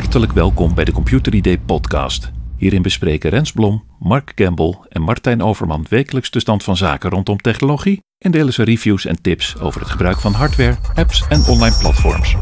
Hartelijk welkom bij de Computer ID podcast. Hierin bespreken Rens Blom, Mark Campbell en Martijn Overman wekelijks de stand van zaken rondom technologie en delen ze reviews en tips over het gebruik van hardware, apps en online platforms.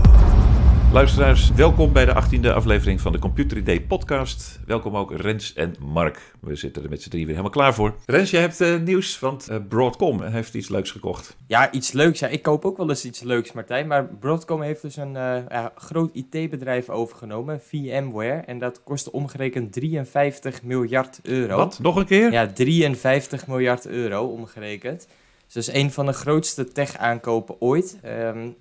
Luisteraars, welkom bij de 18e aflevering van de Computer ID podcast. Welkom ook Rens en Mark. We zitten er met z'n drie weer helemaal klaar voor. Rens, jij hebt eh, nieuws, want eh, Broadcom heeft iets leuks gekocht. Ja, iets leuks. Ja. Ik koop ook wel eens iets leuks, Martijn. Maar Broadcom heeft dus een eh, ja, groot IT-bedrijf overgenomen, VMware. En dat kostte omgerekend 53 miljard euro. Wat? Nog een keer? Ja, 53 miljard euro omgerekend. Dus dat is een van de grootste tech-aankopen ooit. Um,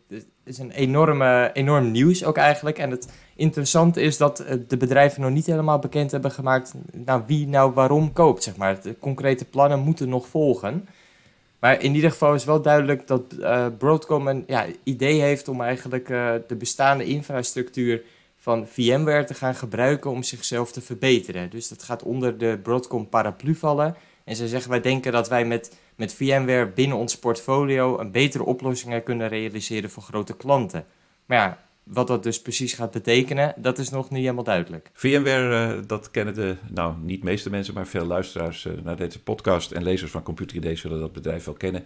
is een enorme, enorm nieuws ook eigenlijk. En het interessante is dat eh, de bedrijven nog niet helemaal bekend hebben gemaakt... Nou, wie nou waarom koopt, zeg maar. De concrete plannen moeten nog volgen. Maar in ieder geval is wel duidelijk dat eh, Broadcom een ja, idee heeft... om eigenlijk eh, de bestaande infrastructuur van VMware te gaan gebruiken... om zichzelf te verbeteren. Dus dat gaat onder de Broadcom paraplu vallen. En ze zeggen, wij denken dat wij met met VMware binnen ons portfolio een betere oplossingen kunnen realiseren voor grote klanten. Maar ja, wat dat dus precies gaat betekenen, dat is nog niet helemaal duidelijk. VMware, eh, dat kennen de, nou niet de meeste mensen, maar veel luisteraars eh, naar deze podcast en lezers van Computer ID zullen dat bedrijf wel kennen.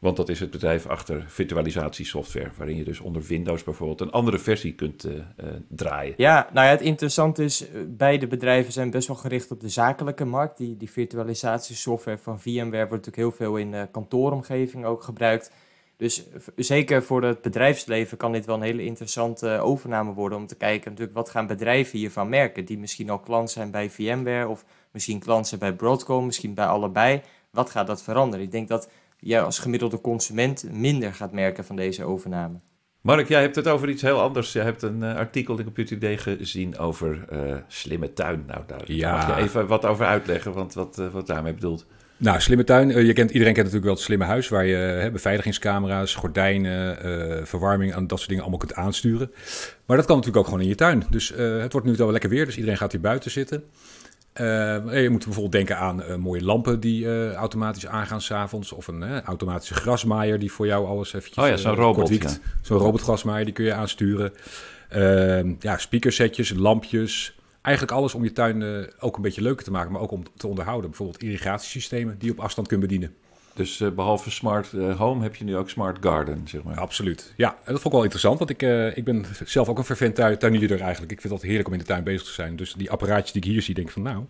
Want dat is het bedrijf achter virtualisatiesoftware, waarin je dus onder Windows bijvoorbeeld een andere versie kunt eh, eh, draaien. Ja, nou ja, het interessante is, eh, beide bedrijven zijn best wel gericht op de zakelijke markt. Die, die virtualisatiesoftware van VMware wordt natuurlijk heel veel in kantooromgeving ook gebruikt. Dus zeker voor het bedrijfsleven kan dit wel een hele interessante overname worden om te kijken natuurlijk wat gaan bedrijven hiervan merken die misschien al klant zijn bij VMware of misschien klant zijn bij Broadcom, misschien bij allebei. Wat gaat dat veranderen? Ik denk dat jij als gemiddelde consument minder gaat merken van deze overname. Mark, jij hebt het over iets heel anders. Je hebt een uh, artikel in Computer ID gezien over eh, slimme tuin. Nou, daar ja. mag je even wat over uitleggen, want wat, eh, wat daarmee bedoelt. Nou, slimme tuin. Je kent, iedereen kent natuurlijk wel het slimme huis, waar je hè, beveiligingscamera's, gordijnen, verwarming en dat soort dingen allemaal kunt aansturen. Maar dat kan natuurlijk ook gewoon in je tuin. Dus het wordt nu wel lekker weer, dus iedereen gaat hier buiten zitten. Eh, eh, je moet bijvoorbeeld denken aan eh, mooie lampen die automatisch aangaan s'avonds. Of een automatische grasmaaier die voor jou alles eventjes... Oh ja, zo'n robot. Zo'n robotgrasmaaier, die kun je aansturen. Ehm, ja, speakersetjes, lampjes eigenlijk alles om je tuin ook een beetje leuker te maken, maar ook om te onderhouden. Bijvoorbeeld irrigatiesystemen die je op afstand kunt bedienen. Dus eh, behalve smart eh, home heb je nu ook smart garden, zeg maar. Absoluut. Ja, dat vond ik wel interessant, want ik, eh, ik ben zelf ook een vervent tuin, tuinier eigenlijk. Ik vind dat heerlijk om in de tuin bezig te zijn. Dus die apparaatjes die ik hier zie, denk ik van nou,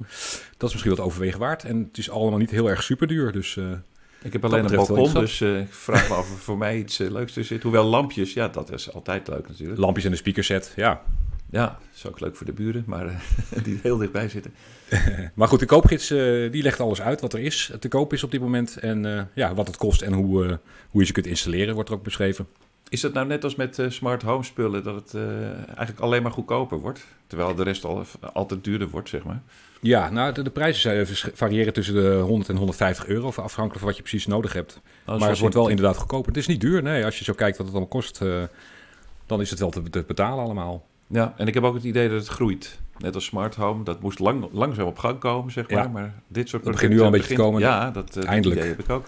dat is misschien wat overwegen waard. En het is allemaal niet heel erg super duur, dus... ik heb alleen een balkon, dus ik vraag me af of voor mij iets leuks tussen zit. Hoewel lampjes, ja, dat is altijd leuk natuurlijk. Lampjes en de speakerset, ja. Ja, dat is ook leuk voor de buren, maar eh, die heel dichtbij zitten. maar goed, de koopgids eh, die legt alles uit wat er is, te koop is op dit moment. En eh, ja, wat het kost en hoe, hoe je ze kunt installeren, wordt er ook beschreven. Is dat nou net als met smart home spullen, dat het eigenlijk alleen maar goedkoper wordt? Terwijl de rest al, altijd duurder wordt, zeg maar. Ja, nou, de, prijzen variëren tussen de 100 en 150 euro, afhankelijk van wat je precies nodig hebt. Oh, maar het wordt wel inderdaad goedkoper. Het is niet duur, nee. Als je zo kijkt wat het allemaal kost, dan is het wel te betalen allemaal. Ja, en ik heb ook het idee dat het groeit. Net als smart home, dat moest lang, langzaam op gang komen, zeg maar. Maar dit soort dat begint nu al een beetje te komen. Ja, dat, eh, Eindelijk. idee heb ik ook. Nou,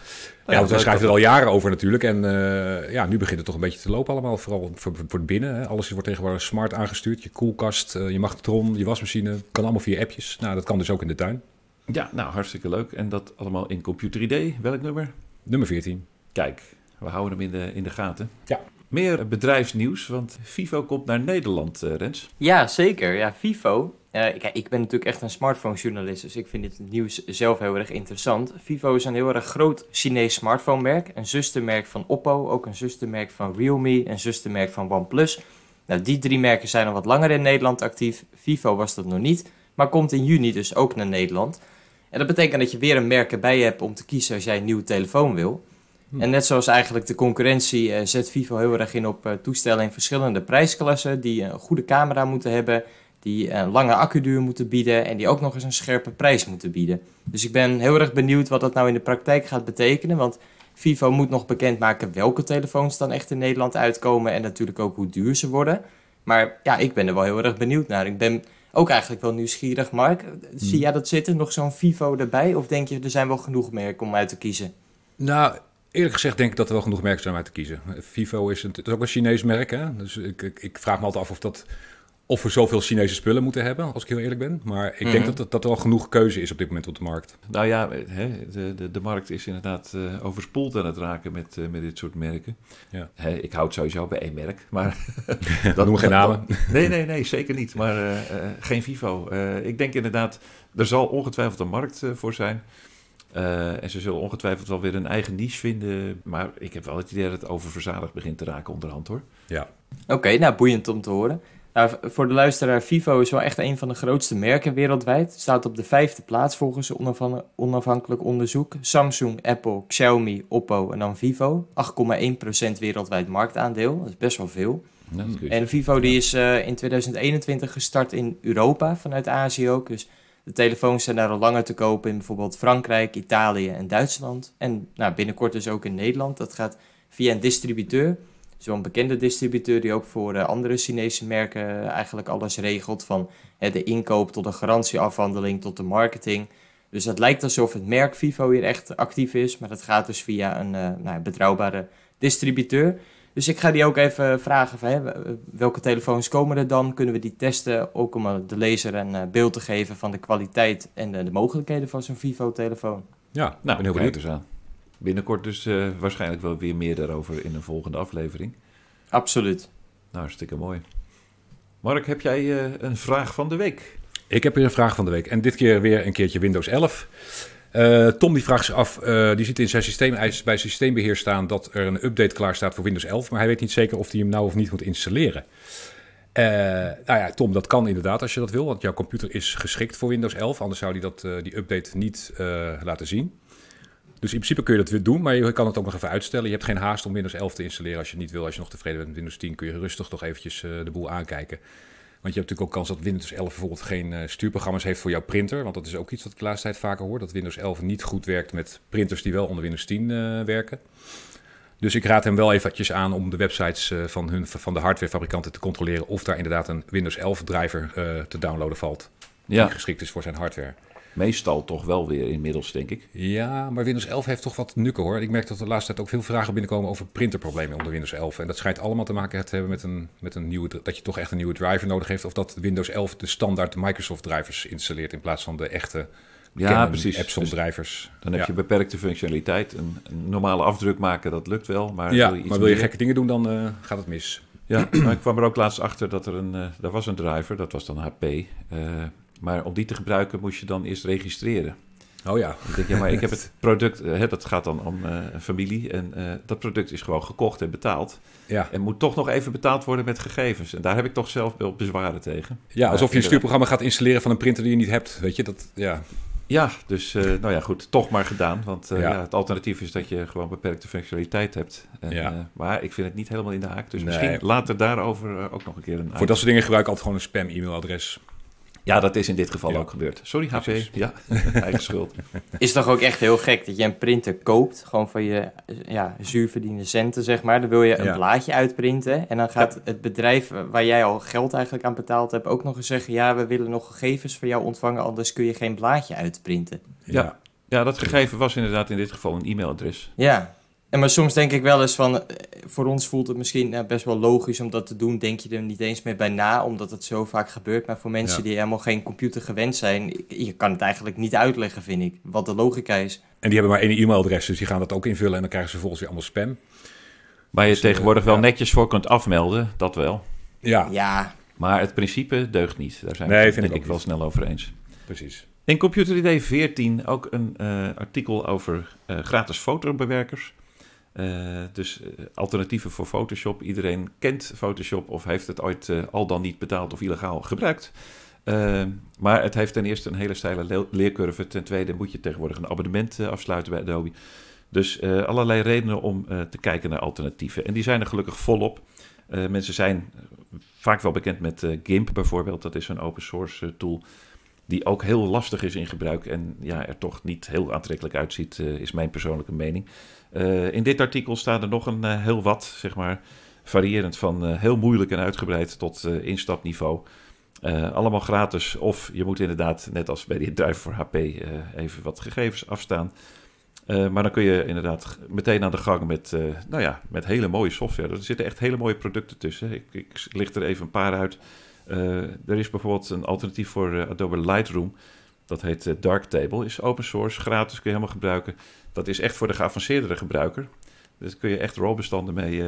ja, want we schrijven er al jaren over natuurlijk. En eh, ja, nu begint het toch een beetje te lopen allemaal. Vooral voor, voor, binnen. Hè. Alles wordt tegenwoordig smart aangestuurd. Je koelkast, eh, je magnetron, je wasmachine. Kan allemaal via appjes. Nou, dat kan dus ook in de tuin. Ja, nou, hartstikke leuk. En dat allemaal in Computer ID. Welk nummer? Nummer 14. Kijk, we houden hem in de, in de gaten. Ja meer bedrijfsnieuws, want Vivo komt naar Nederland, eh, Rens. Ja, zeker. Ja, Vivo. Uh, ik, ik ben natuurlijk echt een smartphone-journalist, dus ik vind dit nieuws zelf heel erg interessant. Vivo is een heel erg groot Chinees smartphone-merk. Een zustermerk van Oppo, ook een zustermerk van Realme, een zustermerk van OnePlus. Nou, die drie merken zijn al wat langer in Nederland actief. Vivo was dat nog niet, maar komt in juni dus ook naar Nederland. En dat betekent dat je weer een merk erbij hebt om te kiezen als jij een nieuwe telefoon wil. En net zoals eigenlijk de concurrentie eh, zet Vivo heel erg in op eh, toestellen in verschillende prijsklassen die een goede camera moeten hebben, die een lange accuduur moeten bieden en die ook nog eens een scherpe prijs moeten bieden. Dus ik ben heel erg benieuwd wat dat nou in de praktijk gaat betekenen, want Vivo moet nog bekendmaken welke telefoons dan echt in Nederland uitkomen en natuurlijk ook hoe duur ze worden. Maar ja, ik ben er wel heel erg benieuwd naar. Ik ben ook eigenlijk wel nieuwsgierig, Mark. Zie hmm. jij dat zitten? Nog zo'n Vivo erbij? Of denk je, er zijn wel genoeg merken om uit te kiezen? Nou, Eerlijk gezegd denk ik dat er wel genoeg merken zijn om uit te kiezen. Vivo is, het is ook een Chinees merk. Hè? Dus ik, ik, ik, vraag me altijd af of, dat, of we zoveel Chinese spullen moeten hebben, als ik heel eerlijk ben. Maar ik denk mhm. dat, dat, er al genoeg keuze is op dit moment op de markt. Nou ja, hè, de, de, de, markt is inderdaad eh, overspoeld aan het raken met, eh, met dit soort merken. Ja. Hè, ik houd sowieso bij één merk, maar... dat noemen geen namen. nee, nee, nee, zeker niet. Maar eh, geen Vivo. ik denk inderdaad, er zal ongetwijfeld een markt voor zijn... Eh, en ze zullen ongetwijfeld wel weer een eigen niche vinden. Maar ik heb wel het idee dat het oververzadigd begint te raken onderhand hoor. Ja. Oké, nou boeiend om te horen. Nou, voor de luisteraar, Vivo is wel echt een van de grootste merken wereldwijd. Staat op de vijfde plaats volgens onafhankelijk onderzoek. Samsung, Apple, Xiaomi, Oppo en dan Vivo. 8,1% wereldwijd marktaandeel. Dat is best wel veel. En Vivo die is eh, in 2021 gestart in Europa, vanuit Azië ook. Dus de telefoons zijn daar al langer te kopen in bijvoorbeeld Frankrijk, Italië en Duitsland. En nou, binnenkort dus ook in Nederland. Dat gaat via een distributeur. Zo'n bekende distributeur die ook voor eh, andere Chinese merken eh, eigenlijk alles regelt. Van hè, de inkoop tot de garantieafhandeling tot de marketing. Dus het lijkt alsof het merk Vivo hier echt actief is. Maar dat gaat dus via een eh, nou, betrouwbare distributeur. Dus ik ga die ook even vragen van, hè, welke telefoons komen er dan? Kunnen we die testen? Ook om eh, de lezer een eh, beeld te geven van de kwaliteit en de, mogelijkheden van zo'n Vivo-telefoon. Ja, nou, ben heel benieuwd dus aan. Binnenkort dus eh, waarschijnlijk wel weer meer daarover in een volgende aflevering. Absoluut. Nou, hartstikke mooi. Mark, heb jij een vraag van de week? Ik heb weer een vraag van de week. En dit keer weer een keertje Windows 11. Eh, Tom die vraagt zich af, eh, die ziet in zijn systeem, bij systeembeheer staan dat er een update klaar staat voor Windows 11, maar hij weet niet zeker of hij hem nou of niet moet installeren. Uh, nou ja, Tom, dat kan inderdaad als je dat wil, want jouw computer is geschikt voor Windows 11, anders zou hij dat, die update niet laten zien. Dus in principe kun je dat weer doen, maar je kan het ook nog even uitstellen. Je hebt geen haast om Windows 11 te installeren als je niet wil. Als je nog tevreden bent met Windows 10 kun je rustig nog eventjes de boel aankijken. Want je hebt natuurlijk ook kans dat Windows 11 bijvoorbeeld geen eh, stuurprogramma's heeft voor jouw printer. Want dat is ook iets wat ik de laatste tijd vaker hoor. Dat Windows 11 niet goed werkt met printers die wel onder Windows 10 eh, werken. Dus ik raad hem wel eventjes aan om de websites eh, van, hun, van de hardwarefabrikanten te controleren of daar inderdaad een Windows 11 driver te downloaden valt. Die geschikt is voor zijn hardware meestal toch wel weer inmiddels, denk ik. Ja, maar Windows 11 heeft toch wat nukken hoor. Ik merk dat de laatste tijd ook veel vragen binnenkomen over printerproblemen onder Windows 11. En dat schijnt allemaal te maken te hebben met een, met een nieuwe, dat je toch echt een nieuwe driver nodig heeft. Of dat Windows 11 de standaard Microsoft drivers installeert in plaats van de echte ja, Canon, precies. Epson dus drivers. dan heb je beperkte functionaliteit. Een, een, normale afdruk maken, dat lukt wel. Maar ja, wil je, iets wil je gekke dingen doen, dan eh, gaat het mis. Ja, ik kwam er ook laatst achter dat er een, eh, daar was een driver, dat was dan HP. Eh, maar om die te gebruiken moest je dan eerst registreren. Oh ja. Ik denk ja, maar ik heb het product, eh, hè, dat gaat dan om eh, een familie. En eh, dat product is gewoon gekocht en betaald. Ja. En moet toch nog even betaald worden met gegevens. En daar heb ik toch zelf wel bezwaren tegen. Ja, alsof je een stuurprogramma gaat installeren van een printer die je niet hebt. Weet je, dat, ja. Ja, dus nou ja, goed, toch maar gedaan. Want Ja, het alternatief is dat je gewoon beperkte functionaliteit hebt. En, maar ik vind het niet helemaal in de haak. Dus misschien later daarover ook nog een keer een... Voor dat soort dingen gebruik ik altijd gewoon een spam-e-mailadres. Ja, dat is in dit geval ook gebeurd. Sorry, HP. Ja, eigen schuld. Is toch ook echt heel gek dat je een printer koopt, gewoon van je ja, zuurverdiende centen, zeg maar. Dan wil je een blaadje uitprinten en dan gaat het bedrijf waar jij al geld eigenlijk aan betaald hebt ook nog eens zeggen, ja, we willen nog gegevens van jou ontvangen, anders kun je geen blaadje uitprinten. Ja, ja dat gegeven was inderdaad in dit geval een e-mailadres. Ja, en maar soms denk ik wel eens van, eh, voor ons voelt het misschien eh, best wel logisch om dat te doen. Denk je er niet eens meer bij na, omdat het zo vaak gebeurt. Maar voor mensen die helemaal geen computer gewend zijn, je kan het eigenlijk niet uitleggen, vind ik, wat de logica is. En die hebben maar één e-mailadres, dus die gaan dat ook invullen en dan krijgen ze volgens weer allemaal spam. Waar je dus, eh, tegenwoordig wel netjes voor kunt afmelden, dat wel. Ja. ja. Maar het principe deugt niet. Daar zijn nee, we vind denk ik, wel snel over eens. Precies. In Computer ID 14 ook een artikel over uh, gratis fotobewerkers. Eh, dus eh, alternatieven voor Photoshop. Iedereen kent Photoshop of heeft het ooit eh, al dan niet betaald of illegaal gebruikt. Ehm, maar het heeft ten eerste een hele steile le leercurve. Ten tweede moet je tegenwoordig een abonnement afsluiten bij Adobe. Dus allerlei redenen om te kijken naar alternatieven. En die zijn er gelukkig volop. mensen zijn vaak wel bekend met GIMP bijvoorbeeld. Dat is een open source tool die ook heel lastig is in gebruik en ja, er toch niet heel aantrekkelijk uitziet, eh, is mijn persoonlijke mening. Eh, in dit artikel staan er nog een eh, heel wat, zeg maar, variërend van heel moeilijk en uitgebreid tot instapniveau. allemaal gratis of je moet inderdaad, net als bij die duif voor HP, even wat gegevens afstaan. maar dan kun je inderdaad meteen aan de gang met, nou ja, met hele mooie software. Er zitten echt hele mooie producten tussen. Ik, ik licht er even een paar uit. Eh, er is bijvoorbeeld een alternatief voor eh, Adobe Lightroom. Dat heet eh, Darktable. Is open source, gratis, kun je helemaal gebruiken. Dat is echt voor de geavanceerdere gebruiker. Dus kun je echt RAW-bestanden mee,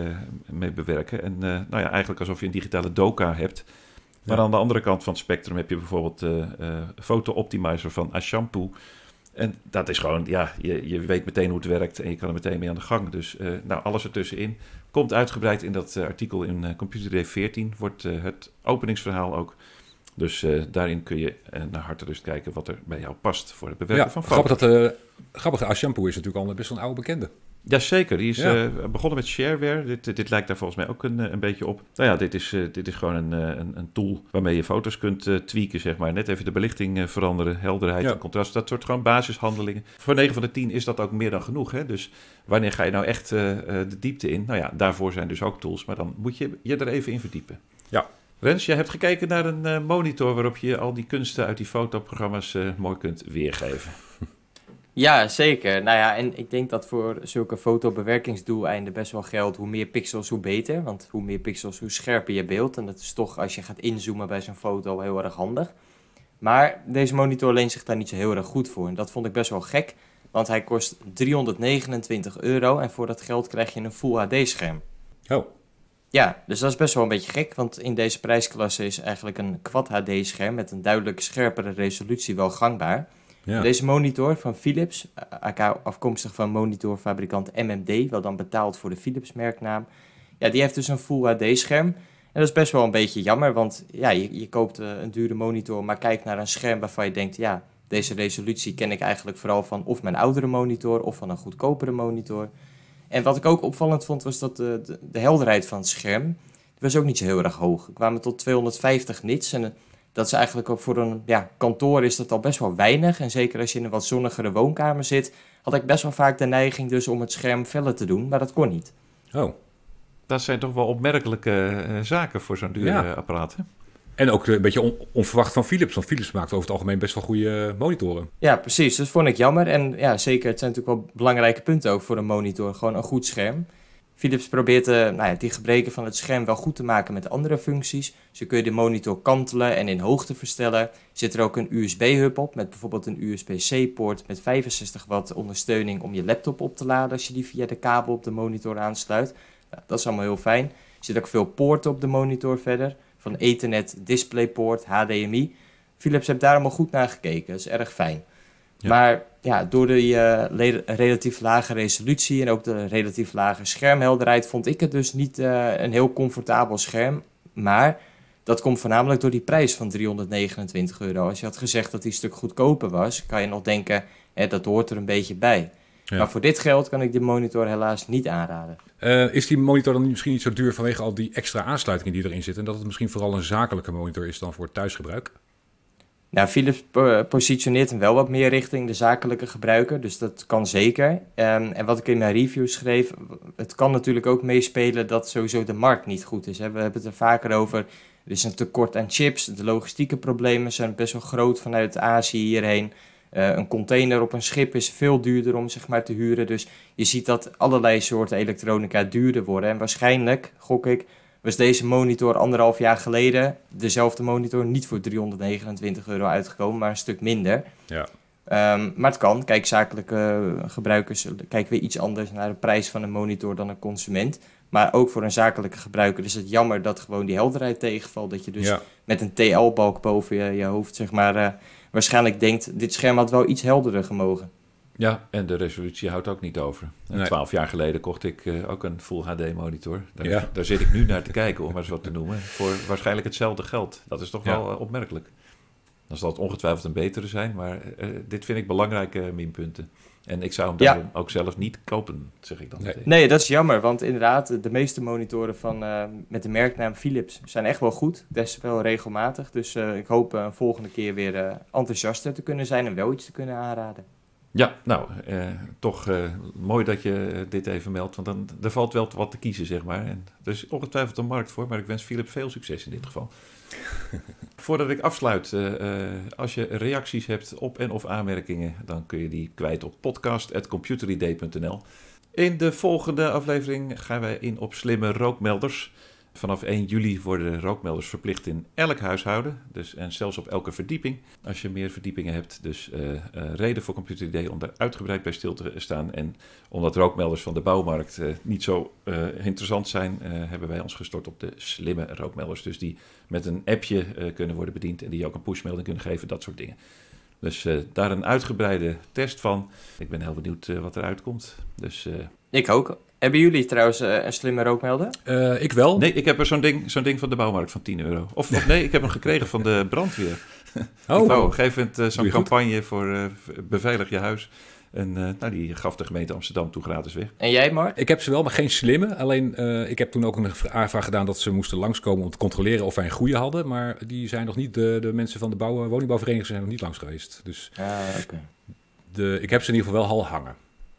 mee bewerken. En nou ja, eigenlijk alsof je een digitale doka hebt. Maar aan de andere kant van het spectrum heb je bijvoorbeeld de foto-optimizer van Ashampoo. En dat is gewoon, ja, je, je weet meteen hoe het werkt en je kan er meteen mee aan de gang. Dus eh, nou, alles ertussenin komt uitgebreid in dat eh, artikel in uh, Computer Day 14, wordt eh, het openingsverhaal ook. Dus daarin kun je naar harte rust kijken wat er bij jou past voor het bewerken van foto's Grappig dat grappig, shampoo is natuurlijk al best wel een oude bekende. Jazeker, die is eh, begonnen met shareware. Dit, eh, dit lijkt daar volgens mij ook een, eh, een beetje op. Nou ja, dit is, dit is gewoon een, een, een, tool waarmee je foto's kunt tweaken, zeg maar. Net even de belichting veranderen, helderheid en contrast. Dat soort gewoon basishandelingen. Voor 9 van de 10 is dat ook meer dan genoeg. Hè? Dus wanneer ga je nou echt de diepte in? Nou ja, daarvoor zijn dus ook tools, maar dan moet je je er even in verdiepen. Ja, Rens, jij hebt gekeken naar een monitor waarop je al die kunsten uit die fotoprogramma's mooi kunt weergeven. Ja, zeker. Nou ja, en ik denk dat voor zulke fotobewerkingsdoeleinden best wel geldt hoe meer pixels, hoe beter. Want hoe meer pixels, hoe scherper je beeld. En dat is toch als je gaat inzoomen bij zo'n foto heel erg handig. Maar deze monitor leent zich daar niet zo heel erg goed voor. En dat vond ik best wel gek, want hij kost 329 euro. En voor dat geld krijg je een Full HD-scherm. Oh. Ja, dus dat is best wel een beetje gek, want in deze prijsklasse is eigenlijk een Quad HD-scherm met een duidelijk scherpere resolutie wel gangbaar. Ja. Deze monitor van Philips, eh, afkomstig van monitorfabrikant MMD, wel dan betaald voor de Philips merknaam. Ja, die heeft dus een Full HD scherm. En dat is best wel een beetje jammer, want ja, je, je koopt eh, een dure monitor, maar kijkt naar een scherm waarvan je denkt, ja, deze resolutie ken ik eigenlijk vooral van of mijn oudere monitor of van een goedkopere monitor. En wat ik ook opvallend vond, was dat de, de, helderheid van het scherm, die was ook niet zo heel erg hoog. We kwamen tot 250 nits en eh, dat is eigenlijk ook voor een ja, kantoor is dat al best wel weinig. En zeker als je in een wat zonnigere woonkamer zit, had ik best wel vaak de neiging dus om het scherm feller te doen, maar dat kon niet. Oh, dat zijn toch wel opmerkelijke eh, zaken voor zo'n dure eh, apparaat. Hè? En ook eh, een beetje onverwacht van Philips. Want Philips maakt over het algemeen best wel goede monitoren. Ja, precies. Dat vond ik jammer. En ja, zeker, het zijn natuurlijk wel belangrijke punten ook voor een monitor. Gewoon een goed scherm. Philips probeert eh, nou ja, die gebreken van het scherm wel goed te maken met andere functies. Zo kun je de monitor kantelen en in hoogte verstellen. Zit er ook een USB-hub op met bijvoorbeeld een USB-C-poort met 65 watt ondersteuning om je laptop op te laden als je die via de kabel op de monitor aansluit. Nou, dat is allemaal heel fijn. Er zitten ook veel poorten op de monitor verder, van Ethernet, DisplayPort, HDMI. Philips heeft daar allemaal goed naar gekeken, dat is erg fijn. Maar ja, door de eh, relatief lage resolutie en ook de relatief lage schermhelderheid vond ik het dus niet eh, een heel comfortabel scherm. Maar dat komt voornamelijk door die prijs van 329 euro. Als je had gezegd dat die stuk goedkoper was, kan je nog denken, hè, dat hoort er een beetje bij. Maar voor dit geld kan ik die monitor helaas niet aanraden. Eh, is die monitor dan misschien niet zo duur vanwege al die extra aansluitingen die erin zitten? En dat het misschien vooral een zakelijke monitor is dan voor thuisgebruik? Nou, Philips positioneert hem wel wat meer richting de zakelijke gebruiker, dus dat kan zeker. Ehm, en wat ik in mijn review schreef, het kan natuurlijk ook meespelen dat sowieso de markt niet goed is. We hebben het er vaker over, er is een tekort aan chips, de logistieke problemen zijn best wel groot vanuit Azië hierheen. Eh, een container op een schip is veel duurder om zeg maar, te huren, dus je ziet dat allerlei soorten elektronica duurder worden. En waarschijnlijk, gok ik, was deze monitor anderhalf jaar geleden, dezelfde monitor, niet voor 329 euro uitgekomen, maar een stuk minder. Ja. Ehm, maar het kan. Kijk, zakelijke gebruikers kijken weer iets anders naar de prijs van een monitor dan een consument. Maar ook voor een zakelijke gebruiker is het jammer dat gewoon die helderheid tegenvalt. Dat je dus met een TL-balk boven je, je, hoofd, zeg maar, eh, waarschijnlijk denkt: dit scherm had wel iets helderder gemogen. Ja, en de resolutie houdt ook niet over. twaalf jaar geleden kocht ik eh, ook een Full HD-monitor. Daar, daar, zit ik nu naar te kijken, om maar eens wat te noemen. Voor waarschijnlijk hetzelfde geld. Dat is toch wel eh, opmerkelijk. Dan zal het ongetwijfeld een betere zijn, maar eh, dit vind ik belangrijke minpunten. En ik zou hem daarom ook zelf niet kopen, zeg ik dan. Nee. nee. dat is jammer, want inderdaad, de meeste monitoren van, met de merknaam Philips zijn echt wel goed. Des wel regelmatig. Dus ik hoop een volgende keer weer enthousiaster te kunnen zijn en wel iets te kunnen aanraden. Ja, nou, eh, toch eh, mooi dat je eh, dit even meldt, want dan, er valt wel wat te kiezen, zeg maar. En er is ongetwijfeld een markt voor, maar ik wens Philip veel succes in dit geval. Voordat ik afsluit, als je reacties hebt op en of aanmerkingen, dan kun je die kwijt op podcast.computeridee.nl. In de volgende aflevering gaan wij in op slimme rookmelders. Vanaf 1 juli worden rookmelders verplicht in elk huishouden. Dus, en zelfs op elke verdieping. Als je meer verdiepingen hebt. Dus uh, reden voor computeridee om daar uitgebreid bij stil te staan. En omdat rookmelders van de bouwmarkt eh, niet zo interessant zijn, hebben wij ons gestort op de slimme rookmelders. Dus die met een appje kunnen worden bediend en die ook een pushmelding kunnen geven, dat soort dingen. Dus daar een uitgebreide test van. Ik ben heel benieuwd wat eruit komt. Dus, ik ook. Hebben jullie trouwens eh, een slimme rookmelder? Eh, ik wel. Nee, ik heb er zo'n ding, zo'n ding van de bouwmarkt van 10 euro. Of, nee, ik heb hem gekregen van de brandweer. Oh, op een eh, zo'n campagne voor beveilig je huis. En nou, die gaf de gemeente Amsterdam toe gratis weg. En jij, Mark? Ik heb ze wel, maar geen slimme. Alleen, ik heb toen ook een aanvraag gedaan dat ze moesten langskomen om te controleren of wij een goede hadden. Maar die zijn nog niet, de, de mensen van de bouw, woningbouwvereniging zijn nog niet langs geweest. Dus ah, de, ik heb ze in ieder geval wel al hangen.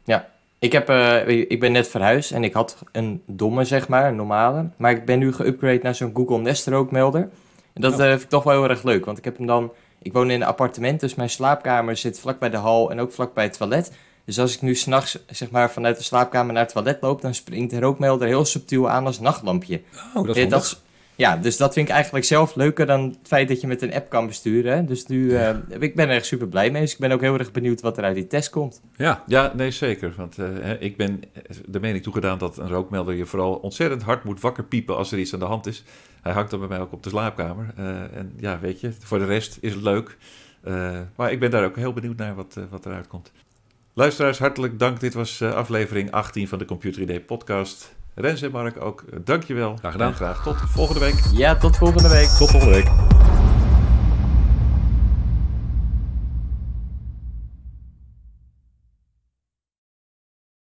Ja, ik, heb, eh, ik ben net verhuisd en ik had een domme, zeg maar, een normale. Maar ik ben nu geüpgrade naar zo'n Google Nest rookmelder. En dat eh, vind ik toch wel heel erg leuk, want ik heb hem dan... Ik woon in een appartement, dus mijn slaapkamer zit vlak bij de hal en ook vlak bij het toilet. Dus als ik nu s'nachts zeg maar, vanuit de slaapkamer naar het toilet loop, dan springt de rookmelder heel subtiel aan als nachtlampje. Oh, dat is ja, dus dat vind ik eigenlijk zelf leuker dan het feit dat je met een app kan besturen. Dus nu, eh, ik ben er echt super blij mee. Dus ik ben ook heel erg benieuwd wat er uit die test komt. Ja, ja nee zeker. Want eh, ik ben eh, de mening toegedaan dat een rookmelder je vooral ontzettend hard moet wakker piepen als er iets aan de hand is. Hij hangt dan bij mij ook op de slaapkamer. en ja, weet je, voor de rest is het leuk. maar ik ben daar ook heel benieuwd naar wat, wat eruit komt. Luisteraars, hartelijk dank. Dit was aflevering 18 van de Computer ID podcast. Rens en Mark ook, eh, dankjewel. Graag gedaan. graag tot volgende week. Ja, tot volgende week. Tot volgende week.